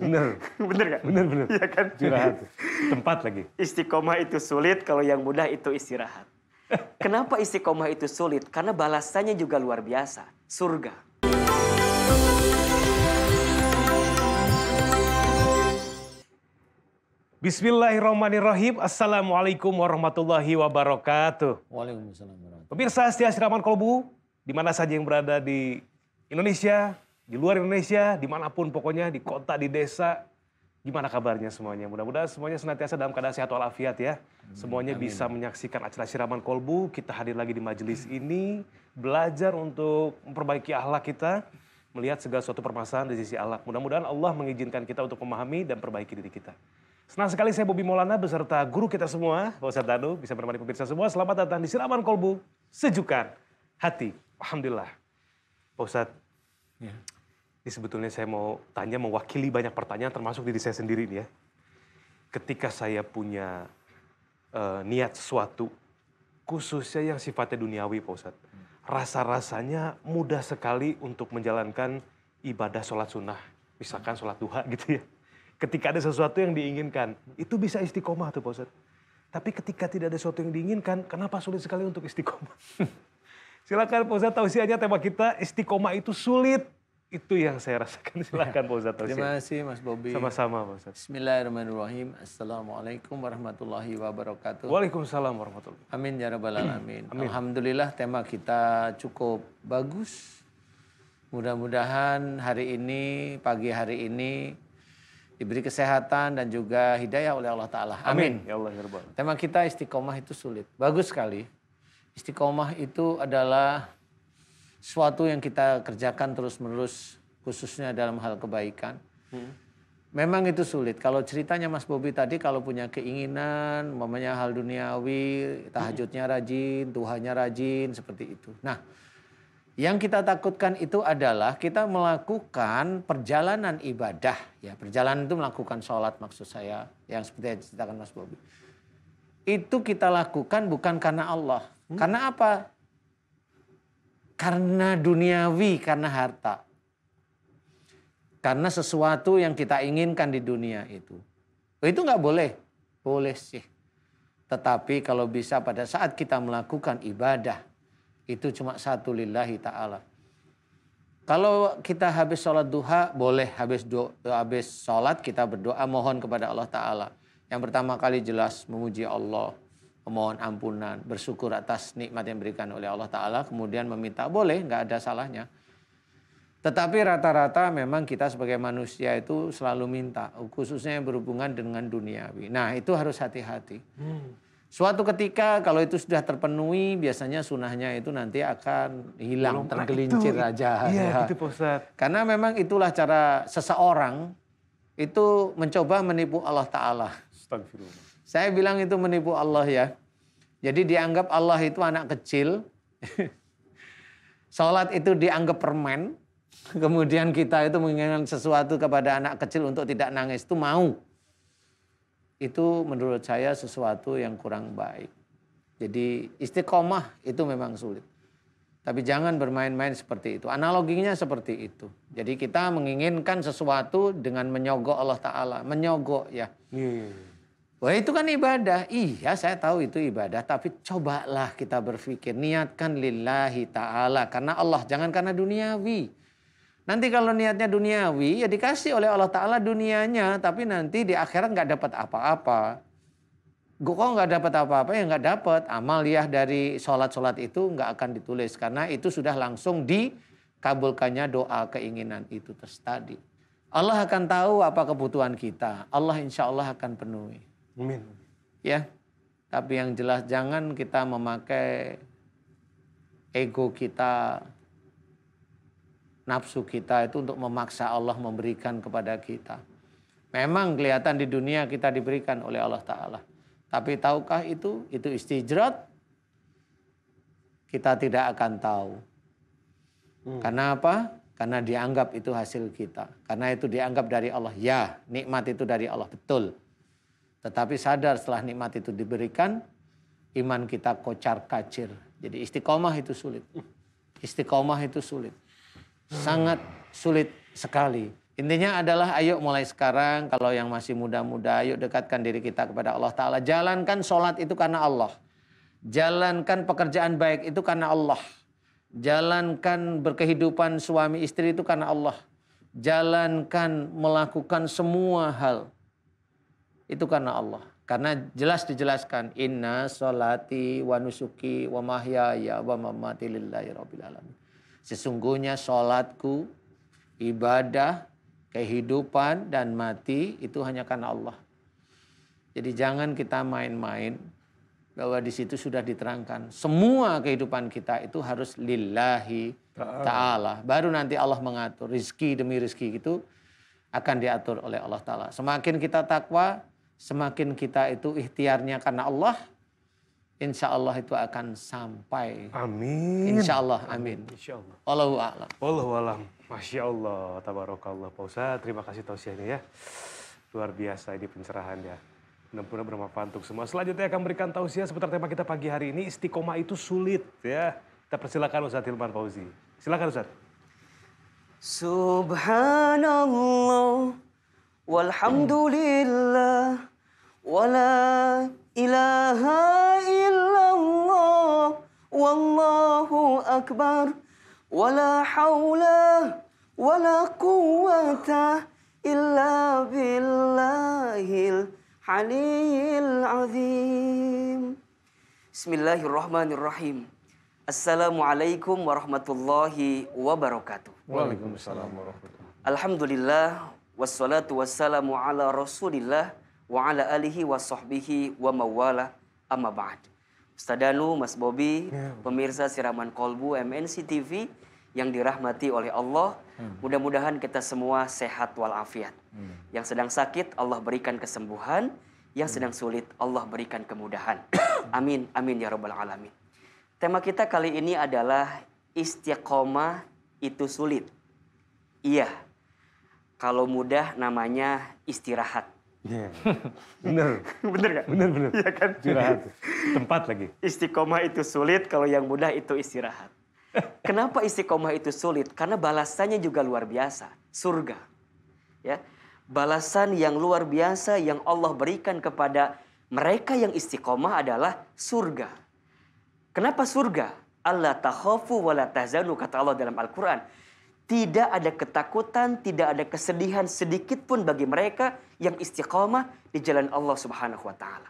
Bener. bener gak? Bener, bener. Iya kan? Istirahat. Tempat lagi. Istiqomah itu sulit, kalau yang mudah itu istirahat. Kenapa istiqomah itu sulit? Karena balasannya juga luar biasa. Surga. Bismillahirrahmanirrahim. Assalamualaikum warahmatullahi wabarakatuh. Waalaikumsalam warahmatullahi wabarakatuh. Pemirsa setia siraman kolbu, di mana saja yang berada di Indonesia, di luar Indonesia, dimanapun pokoknya, di kota, di desa, gimana kabarnya semuanya? Mudah-mudahan semuanya senantiasa dalam keadaan sehat walafiat ya. Semuanya Amin. bisa menyaksikan acara siraman kolbu, kita hadir lagi di majelis ini, belajar untuk memperbaiki ahlak kita, melihat segala suatu permasalahan di sisi akhlak. Mudah-mudahan Allah mengizinkan kita untuk memahami dan perbaiki diri kita. Senang sekali saya Bobi Maulana beserta guru kita semua, Bapak Sertanu bisa menemani pemirsa semua. Selamat datang di Siraman Kolbu, sejukkan Hati. Alhamdulillah. Pak Ustadz, ya. Ini sebetulnya saya mau tanya mewakili banyak pertanyaan termasuk diri saya sendiri nih ya. Ketika saya punya uh, niat sesuatu, khususnya yang sifatnya duniawi Pak Ustadz, rasa-rasanya mudah sekali untuk menjalankan ibadah sholat sunnah, misalkan sholat duha gitu ya. Ketika ada sesuatu yang diinginkan, itu bisa istiqomah tuh Pak Ustadz. Tapi ketika tidak ada sesuatu yang diinginkan, kenapa sulit sekali untuk istiqomah? Silakan Pak Ustadz aja tema kita, istiqomah itu sulit. Itu yang saya rasakan. Silahkan Pak Ustadz. Terima kasih Mas Bobi. Sama-sama Pak Ustadz. Bismillahirrahmanirrahim. Assalamualaikum warahmatullahi wabarakatuh. Waalaikumsalam warahmatullahi wabarakatuh. Amin ya rabbal alamin. Amin. Alhamdulillah tema kita cukup bagus. Mudah-mudahan hari ini, pagi hari ini diberi kesehatan dan juga hidayah oleh Allah Ta'ala. Amin. Amin. Ya Allah ya Tema kita istiqomah itu sulit. Bagus sekali. Istiqomah itu adalah sesuatu yang kita kerjakan terus-menerus khususnya dalam hal kebaikan. Hmm. Memang itu sulit. Kalau ceritanya Mas Bobi tadi kalau punya keinginan, mamanya hal duniawi, tahajudnya hmm. rajin, tuhannya rajin, seperti itu. Nah, yang kita takutkan itu adalah kita melakukan perjalanan ibadah. Ya, perjalanan itu melakukan sholat maksud saya, yang seperti yang ceritakan Mas Bobi. Itu kita lakukan bukan karena Allah. Hmm. Karena apa? karena duniawi, karena harta. Karena sesuatu yang kita inginkan di dunia itu. Oh, itu nggak boleh. Boleh sih. Tetapi kalau bisa pada saat kita melakukan ibadah, itu cuma satu lillahi ta'ala. Kalau kita habis sholat duha, boleh habis, do, habis sholat kita berdoa mohon kepada Allah Ta'ala. Yang pertama kali jelas memuji Allah memohon ampunan, bersyukur atas nikmat yang diberikan oleh Allah Ta'ala, kemudian meminta, boleh, nggak ada salahnya. Tetapi rata-rata memang kita sebagai manusia itu selalu minta, khususnya yang berhubungan dengan duniawi. Nah itu harus hati-hati. Hmm. Suatu ketika kalau itu sudah terpenuhi, biasanya sunahnya itu nanti akan hilang, Belum, tergelincir itu, aja. Iya, ya. itu Karena memang itulah cara seseorang itu mencoba menipu Allah Ta'ala. Saya bilang itu menipu Allah ya. Jadi dianggap Allah itu anak kecil. Salat itu dianggap permen. Kemudian kita itu menginginkan sesuatu kepada anak kecil untuk tidak nangis. Itu mau. Itu menurut saya sesuatu yang kurang baik. Jadi istiqomah itu memang sulit. Tapi jangan bermain-main seperti itu. Analoginya seperti itu. Jadi kita menginginkan sesuatu dengan menyogok Allah Ta'ala. Menyogok ya. Yeah. Iya, iya. Wah itu kan ibadah. Iya saya tahu itu ibadah. Tapi cobalah kita berpikir. Niatkan lillahi ta'ala. Karena Allah. Jangan karena duniawi. Nanti kalau niatnya duniawi. Ya dikasih oleh Allah ta'ala dunianya. Tapi nanti di akhirat nggak dapat apa-apa. Gue kok nggak dapat apa-apa ya nggak dapat amaliyah dari sholat-sholat itu nggak akan ditulis karena itu sudah langsung dikabulkannya doa keinginan itu tadi. Allah akan tahu apa kebutuhan kita. Allah insya Allah akan penuhi. Amin. Ya. Tapi yang jelas jangan kita memakai ego kita, nafsu kita itu untuk memaksa Allah memberikan kepada kita. Memang kelihatan di dunia kita diberikan oleh Allah Ta'ala. Tapi tahukah itu? Itu istijrat. Kita tidak akan tahu. Hmm. Karena apa? Karena dianggap itu hasil kita. Karena itu dianggap dari Allah. Ya, nikmat itu dari Allah. Betul. Tetapi sadar setelah nikmat itu diberikan, iman kita kocar kacir. Jadi istiqomah itu sulit. Istiqomah itu sulit. Sangat sulit sekali. Intinya adalah ayo mulai sekarang kalau yang masih muda-muda ayo dekatkan diri kita kepada Allah Ta'ala. Jalankan sholat itu karena Allah. Jalankan pekerjaan baik itu karena Allah. Jalankan berkehidupan suami istri itu karena Allah. Jalankan melakukan semua hal itu karena Allah. Karena jelas dijelaskan inna salati wa nusuki wa mahyaya wa mamati lillahi rabbil alamin. Sesungguhnya salatku, ibadah, kehidupan dan mati itu hanya karena Allah. Jadi jangan kita main-main bahwa di situ sudah diterangkan semua kehidupan kita itu harus lillahi taala. Baru nanti Allah mengatur rizki demi rizki itu akan diatur oleh Allah taala. Semakin kita takwa, semakin kita itu ikhtiarnya karena Allah, insya Allah itu akan sampai. Amin. Insya Allah, amin. Insya Allah. Allahu a'lam. Masya Allah, tabarakallah. Pak Ustaz, terima kasih tausiahnya ya. Luar biasa ini pencerahan ya. Benar-benar bermanfaat untuk semua. Selanjutnya akan berikan tausiah seputar tema kita pagi hari ini. Istiqomah itu sulit ya. Kita persilakan Ustaz Hilman Fauzi. Silakan Ustaz. Subhanallah walhamdulillah ولا إله إلا الله والله أكبر ولا حول ولا قوة إلا بالله العلي العظيم بسم الله الرحمن الرحيم السلام عليكم ورحمة الله وبركاته وعليكم السلام ورحمة الله الحمد لله والصلاة والسلام على رسول الله wa ala alihi wa sahbihi wa mawala amma ba'd. Ustaz Mas Bobi, ya. pemirsa Siraman Kolbu MNC TV yang dirahmati oleh Allah, hmm. mudah-mudahan kita semua sehat walafiat. Hmm. Yang sedang sakit Allah berikan kesembuhan, yang hmm. sedang sulit Allah berikan kemudahan. Amin, amin ya rabbal alamin. Tema kita kali ini adalah istiqomah itu sulit. Iya, kalau mudah namanya istirahat Iya. Yeah. bener. bener kan? Bener, bener. Iya kan? Istirahat. Tempat lagi. Istiqomah itu sulit, kalau yang mudah itu istirahat. Kenapa istiqomah itu sulit? Karena balasannya juga luar biasa. Surga. Ya. Balasan yang luar biasa yang Allah berikan kepada mereka yang istiqomah adalah surga. Kenapa surga? Allah takhafu wa la tahzanu kata Allah dalam Al-Qur'an. Tidak ada ketakutan, tidak ada kesedihan sedikit pun bagi mereka yang istiqomah di jalan Allah Subhanahu wa taala.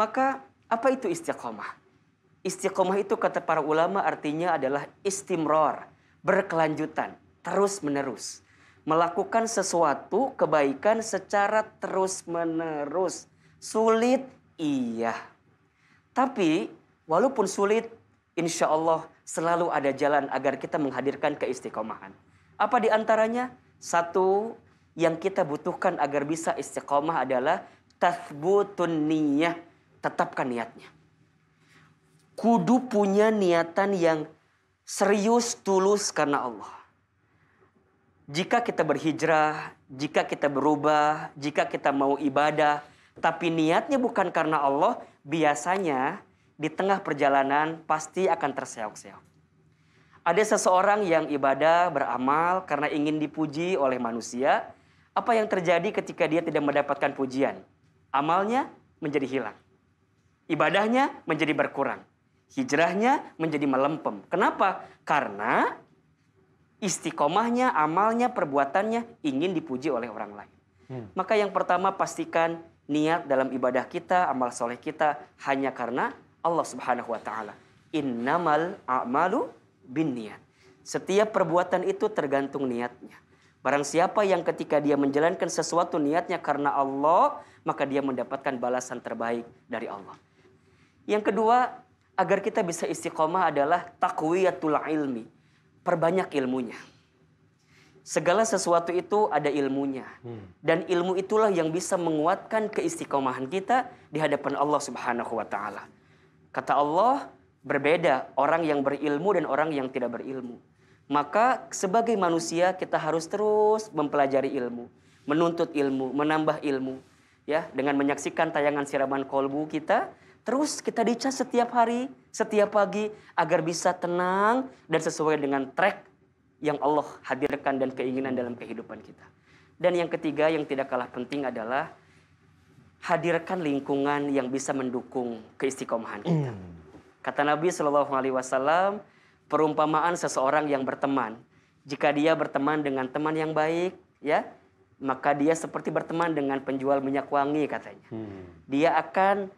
Maka apa itu istiqomah? Istiqomah itu kata para ulama artinya adalah istimror, berkelanjutan, terus-menerus. Melakukan sesuatu kebaikan secara terus-menerus. Sulit? Iya. Tapi walaupun sulit insya Allah selalu ada jalan agar kita menghadirkan keistiqomahan. Apa di antaranya? Satu yang kita butuhkan agar bisa istiqomah adalah tathbutun niyah, tetapkan niatnya. Kudu punya niatan yang serius tulus karena Allah. Jika kita berhijrah, jika kita berubah, jika kita mau ibadah, tapi niatnya bukan karena Allah, biasanya di tengah perjalanan pasti akan terseok-seok. Ada seseorang yang ibadah, beramal karena ingin dipuji oleh manusia. Apa yang terjadi ketika dia tidak mendapatkan pujian? Amalnya menjadi hilang. Ibadahnya menjadi berkurang. Hijrahnya menjadi melempem. Kenapa? Karena istiqomahnya, amalnya, perbuatannya ingin dipuji oleh orang lain. Hmm. Maka yang pertama pastikan niat dalam ibadah kita, amal soleh kita hanya karena Allah Subhanahu wa taala. Innamal a'malu binniat. Setiap perbuatan itu tergantung niatnya. Barang siapa yang ketika dia menjalankan sesuatu niatnya karena Allah, maka dia mendapatkan balasan terbaik dari Allah. Yang kedua, agar kita bisa istiqomah adalah takwiyatul ilmi. Perbanyak ilmunya. Segala sesuatu itu ada ilmunya. Hmm. Dan ilmu itulah yang bisa menguatkan keistiqomahan kita di hadapan Allah Subhanahu wa taala. Kata Allah, berbeda orang yang berilmu dan orang yang tidak berilmu. Maka sebagai manusia kita harus terus mempelajari ilmu, menuntut ilmu, menambah ilmu. Ya, dengan menyaksikan tayangan siraman kolbu kita, terus kita dicas setiap hari, setiap pagi agar bisa tenang dan sesuai dengan track yang Allah hadirkan dan keinginan dalam kehidupan kita. Dan yang ketiga yang tidak kalah penting adalah hadirkan lingkungan yang bisa mendukung keistiqomahan kita. Mm. Kata Nabi Shallallahu Alaihi Wasallam, perumpamaan seseorang yang berteman, jika dia berteman dengan teman yang baik, ya, maka dia seperti berteman dengan penjual minyak wangi katanya. Mm. Dia akan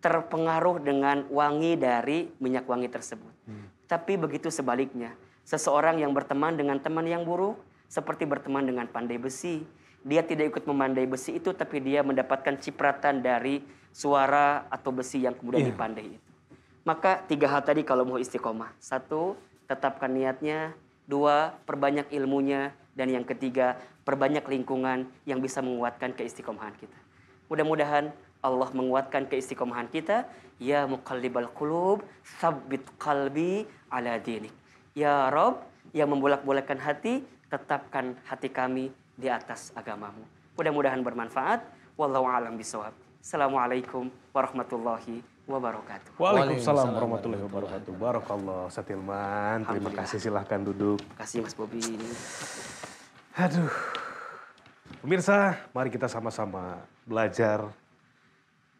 terpengaruh dengan wangi dari minyak wangi tersebut. Mm. Tapi begitu sebaliknya, seseorang yang berteman dengan teman yang buruk seperti berteman dengan pandai besi, dia tidak ikut memandai besi itu tapi dia mendapatkan cipratan dari suara atau besi yang kemudian yeah. dipandai itu. Maka tiga hal tadi kalau mau istiqomah. Satu, tetapkan niatnya. Dua, perbanyak ilmunya. Dan yang ketiga, perbanyak lingkungan yang bisa menguatkan keistiqomahan kita. Mudah-mudahan Allah menguatkan keistiqomahan kita. Ya muqallibal qulub, sabbit qalbi ala dinik. Ya Rob, yang membolak bolakkan hati, tetapkan hati kami di atas agamamu. Mudah-mudahan bermanfaat. Wallahu a'lam bishawab. Assalamualaikum warahmatullahi wabarakatuh. Waalaikumsalam warahmatullahi wabarakatuh. Barakallah Satilman. Terima kasih silahkan duduk. Terima kasih Mas Bobi. Aduh. Pemirsa, mari kita sama-sama belajar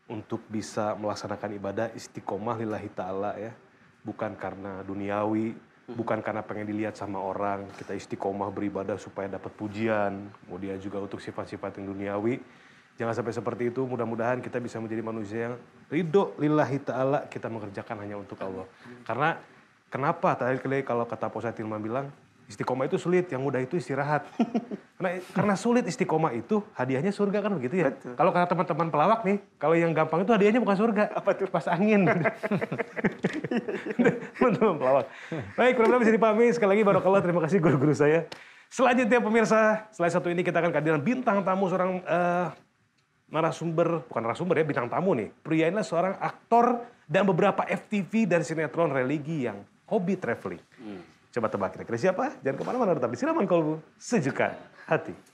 untuk bisa melaksanakan ibadah istiqomah lillahi ta'ala ya. Bukan karena duniawi, bukan karena pengen dilihat sama orang kita istiqomah beribadah supaya dapat pujian kemudian juga untuk sifat-sifat yang duniawi jangan sampai seperti itu mudah-mudahan kita bisa menjadi manusia yang ridho lillahi ta'ala kita mengerjakan hanya untuk Allah karena kenapa tadi kalau kata Posatil bilang Istiqomah itu sulit, yang mudah itu istirahat. karena, karena sulit istiqomah itu, hadiahnya surga kan begitu ya. Kalau kata teman-teman pelawak nih, kalau yang gampang itu hadiahnya bukan surga. Apa tuh? Pas angin. teman-teman pelawak. Baik, kurang mudahan bisa dipahami. Sekali lagi Barokallah, terima kasih guru-guru saya. Selanjutnya pemirsa, selain satu ini kita akan kehadiran bintang tamu seorang uh, narasumber, bukan narasumber ya, bintang tamu nih. Pria ini seorang aktor dan beberapa FTV dan sinetron religi yang hobi traveling. Coba tebak kira-kira siapa? Jangan kemana-mana, tetap di Siraman Kolbu. Sejukkan hati.